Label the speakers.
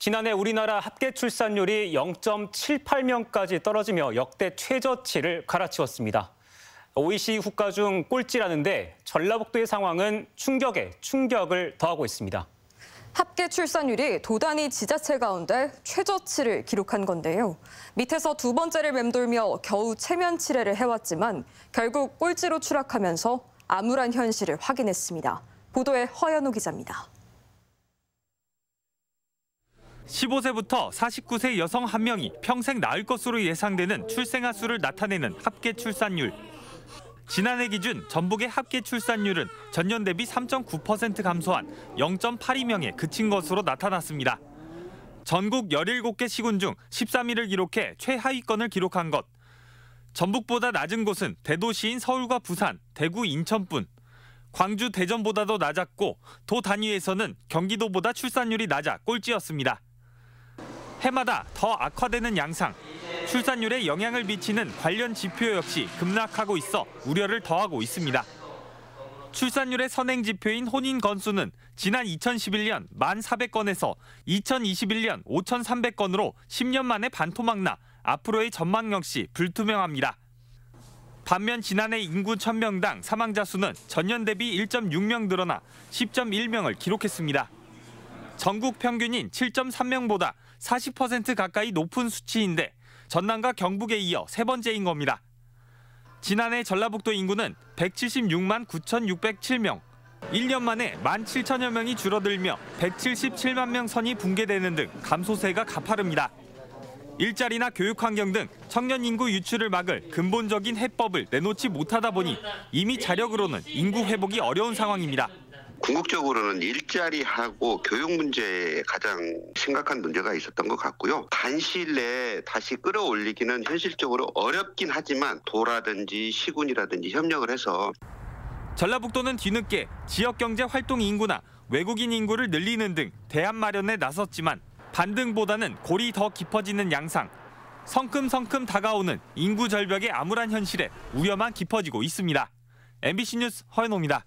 Speaker 1: 지난해 우리나라 합계 출산율이 0.78명까지 떨어지며 역대 최저치를 갈아치웠습니다. OECD 국가 중 꼴찌라는데 전라북도의 상황은 충격에 충격을 더하고 있습니다.
Speaker 2: 합계 출산율이 도단위 지자체 가운데 최저치를 기록한 건데요. 밑에서 두 번째를 맴돌며 겨우 체면 치레를 해왔지만 결국 꼴찌로 추락하면서 암울한 현실을 확인했습니다. 보도에 허연우 기자입니다.
Speaker 3: 15세부터 49세 여성 한 명이 평생 낳을 것으로 예상되는 출생아 수를 나타내는 합계 출산율. 지난해 기준 전북의 합계 출산율은 전년 대비 3.9% 감소한 0.82명에 그친 것으로 나타났습니다. 전국 17개 시군 중 13위를 기록해 최하위권을 기록한 것. 전북보다 낮은 곳은 대도시인 서울과 부산, 대구, 인천뿐. 광주, 대전보다도 낮았고 도 단위에서는 경기도보다 출산율이 낮아 꼴찌였습니다. 해마다 더 악화되는 양상. 출산율에 영향을 미치는 관련 지표 역시 급락하고 있어 우려를 더하고 있습니다. 출산율의 선행 지표인 혼인 건수는 지난 2011년 1,400건에서 2021년 5,300건으로 10년 만에 반토막 나 앞으로의 전망 역시 불투명합니다. 반면 지난해 인구 1,000명당 사망자 수는 전년 대비 1.6명 늘어나 10.1명을 기록했습니다. 전국 평균인 7.3명보다 40% 가까이 높은 수치인데 전남과 경북에 이어 세 번째인 겁니다. 지난해 전라북도 인구는 176만 9,607명, 1년 만에 1만 7천여 명이 줄어들며 177만 명 선이 붕괴되는 등 감소세가 가파릅니다. 일자리나 교육 환경 등 청년 인구 유출을 막을 근본적인 해법을 내놓지 못하다 보니 이미 자력으로는 인구 회복이 어려운 상황입니다.
Speaker 4: 궁극적으로는 일자리하고 교육 문제에 가장 심각한 문제가 있었던 것 같고요. 단시일 내에 다시 끌어올리기는 현실적으로 어렵긴 하지만 도라든지 시군이라든지 협력을 해서 전라북도는
Speaker 3: 뒤늦게 지역경제 활동 인구나 외국인 인구를 늘리는 등 대안 마련에 나섰지만 반등보다는 골이 더 깊어지는 양상. 성큼성큼 다가오는 인구 절벽의 암울한 현실에 우려만 깊어지고 있습니다. MBC 뉴스 허현호입니다